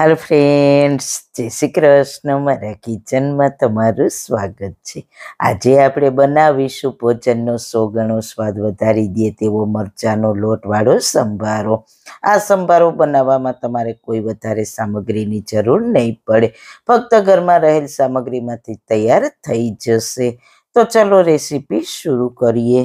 hello friends જય શ્રી કૃષ્ણ મારા કિચનમાં તમારું સ્વાગત છે આજે આપણે બનાવીશું ભોજનનો સો ગણો સ્વાદ વધારી દે તેવો મરચાંનો લોટવાળો સંભારો આ સંભારો બનાવવામાં તમારે કોઈ વધારે સામગ્રીની જરૂર નહીં પડે ફક્ત ઘરમાં રહેલ સામગ્રીમાંથી તૈયાર થઈ જશે તો ચાલો રેસીપી શરૂ કરીએ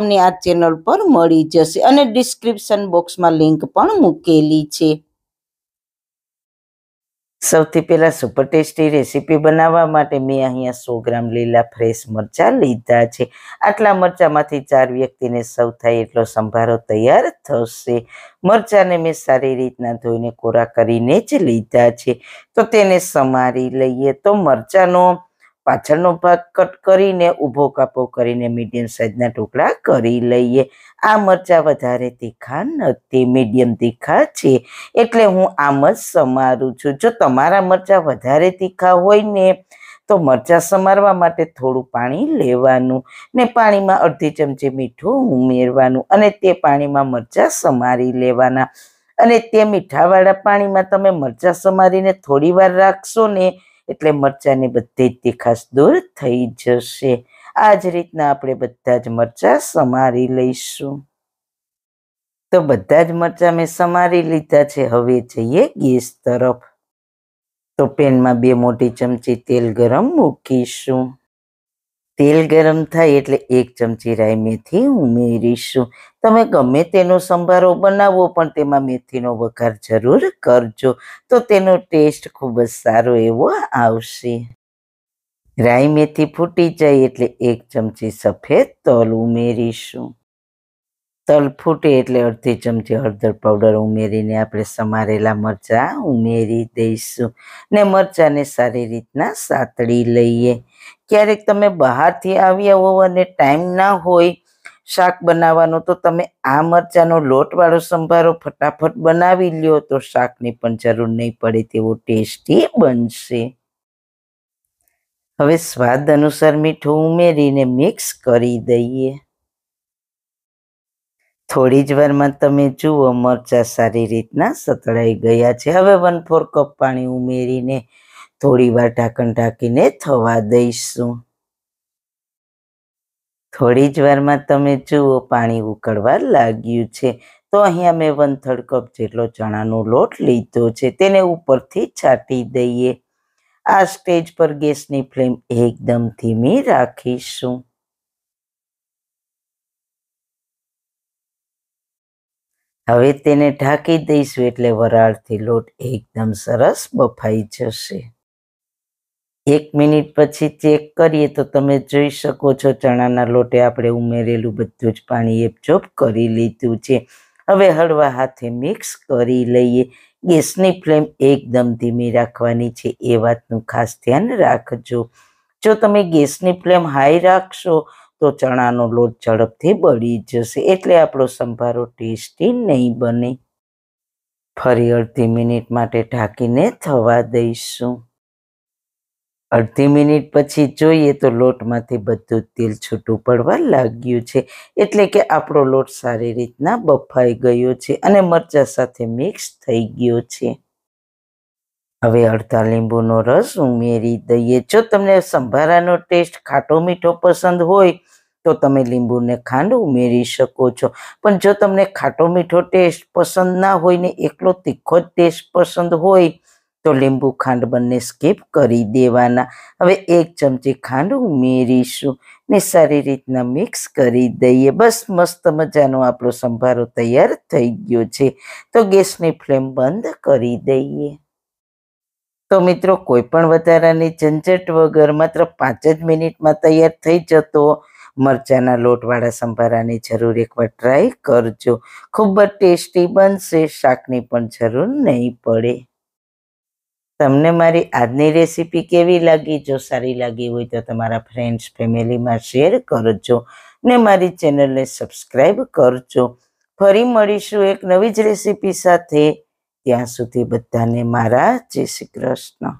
તમને આ ચેનલ પર મળી જશે અને ડિસ્ક્રિપ્શન બોક્સમાં લિંક પણ મૂકેલી છે સૌથી પહેલાં સુપર ટેસ્ટી રેસીપી બનાવવા માટે મેં અહીંયા સો ગ્રામ લીલા ફ્રેશ મરચાં લીધા છે આટલા મરચાંમાંથી ચાર વ્યક્તિને સૌ થાય એટલો સંભારો તૈયાર થશે મરચાંને મેં સારી રીતના ધોઈને કોરા કરીને જ લીધા છે તો તેને સમારી લઈએ તો મરચાંનો પાછળનો ભાગ કટ કરીને ઊભો કાપો કરીને મીડિયમ સાઇઝના ટુકડા કરી લઈએ આ મરચાં વધારે તીખા નથી મીડિયમ તીખા છે એટલે હું આમ જ સમારું છું જો તમારા મરચાં વધારે તીખા હોય ને તો મરચાં સમારવા માટે થોડું પાણી લેવાનું ને પાણીમાં અડધી ચમચી મીઠું ઉમેરવાનું અને તે પાણીમાં મરચાં સમારી લેવાના અને તે મીઠાવાળા પાણીમાં તમે મરચાં સમારીને થોડી વાર રાખશો ને એટલે મરચાંની બધી જ તીખાશ દૂર થઈ જશે આ જ રીતના આપણે બધા જ મરચાં સમારી લઈશું તો બધા જ મરચાં મેં સમારી લીધા છે હવે જઈએ ગેસ તરફ તો પેનમાં બે મોટી ચમચી તેલ ગરમ મૂકીશું તેલ ગરમ થાય એટલે એક ચમચી રાઈ મેથી ઉમેરીશું તમે ગમે તેનો સંભારો બનાવો પણ તેમાં મેથીનો વઘાર જરૂર કરજો તો તેનો ટેસ્ટ ખૂબ જ સારો એવો આવશે રાઈ મેથી ફૂટી જાય એટલે એક ચમચી સફેદ તલ ઉમેરીશું તલ ફૂટે એટલે અડધી ચમચી હળદર પાવડર ઉમેરીને આપણે સમારેલા મરચાં ઉમેરી દઈશું ને મરચાંને સારી રીતના સાતળી લઈએ ક્યારેક તમે બહારથી આવ્યા હો અને ટાઈમ ના હોય શાક બનાવવાનો તો તમે આ મરચાંનો લોટવાળો સંભારો ફટાફટ બનાવી લ્યો તો શાકની પણ જરૂર નહીં પડે તેવો ટેસ્ટી બનશે હવે સ્વાદ અનુસાર મીઠું ઉમેરીને મિક્સ કરી દઈએ થોડી જ વારમાં તમે જુઓ મરચાં સારી રીતના સતળાઈ ગયા છે હવે વન ફોર કપ પાણી ઉમેરીને થોડી વાર ઢાંકણ ઢાંકીને થવા દઈશું થોડી જ વારમાં તમે જુઓ પાણી ઉકળવા લાગ્યું છે તો અહીંયા મેં વન થર્ડ કપ જેટલો ચણાનો લોટ લીધો છે તેને ઉપરથી છાંટી દઈએ આ સ્ટેજ પર ગેસની ફ્લેમ એકદમ ધીમી રાખીશું હવે તેને ઢાંકી દઈશું એટલે વરાળથી લોટ એકદમ સરસ બફાઈ જશે એક મિનિટ પછી ચેક કરીએ તો તમે જોઈ શકો છો ચણાના લોટે આપણે ઉમેરેલું બધું જ પાણી એબજોબ કરી લીધું છે હવે હળવા હાથે મિક્સ કરી લઈએ ગેસની ફ્લેમ એકદમ ધીમી રાખવાની છે એ વાતનું ખાસ ધ્યાન રાખજો જો તમે ગેસની ફ્લેમ હાઈ રાખશો તો ચણાનો લોટ ઝડપથી બળી જશે એટલે આપણો સંભારો ટેસ્ટી નહીં બને ફરી અડધી મિનિટ માટે ઢાંકીને થવા દઈશું અડધી મિનિટ પછી જોઈએ તો લોટમાંથી બધું તેલ છૂટું પડવા લાગ્યું છે એટલે કે આપણો લોટ સારી રીતના બફાઈ ગયો છે અને મરચા સાથે મિક્સ થઈ ગયો છે હવે અડધા લીંબુનો રસ ઉમેરી દઈએ જો તમને સંભારાનો ટેસ્ટ ખાટો મીઠો પસંદ હોય તો તમે લીંબુને ખાંડ ઉમેરી શકો છો પણ જો તમને ખાટો મીઠો ટેસ્ટ પસંદ ના હોય ને એકલો તીખો જ ટેસ્ટ પસંદ હોય તો લીંબુ ખાંડ બંને સ્કીપ કરી દેવાના હવે એક ચમચી ખાંડ ઉમેરીશું ને સારી રીતના મિક્સ કરી દઈએ બસ મસ્ત મજાનો આપણો સંભારો તૈયાર થઈ ગયો છે તો ગેસની ફ્લેમ બંધ કરી દઈએ તો મિત્રો કોઈ પણ વધારાની ઝંઝટ વગર માત્ર પાંચ જ મિનિટમાં તૈયાર થઈ જતો મરચાના લોટવાળા સંભારાની જરૂર એકવાર ટ્રાય કરજો ખૂબ જ ટેસ્ટી બનશે શાકની પણ જરૂર નહીં પડે તમને મારી આજની રેસીપી કેવી લાગી જો સારી લાગી હોય તો તમારા ફ્રેન્ડ્સ ફેમિલીમાં શેર કરજો ને મારી ચેનલને સબસ્ક્રાઈબ કરજો ફરી મળીશું એક નવી જ રેસીપી સાથે ત્યાં સુધી બધાને મારા જય શ્રી કૃષ્ણ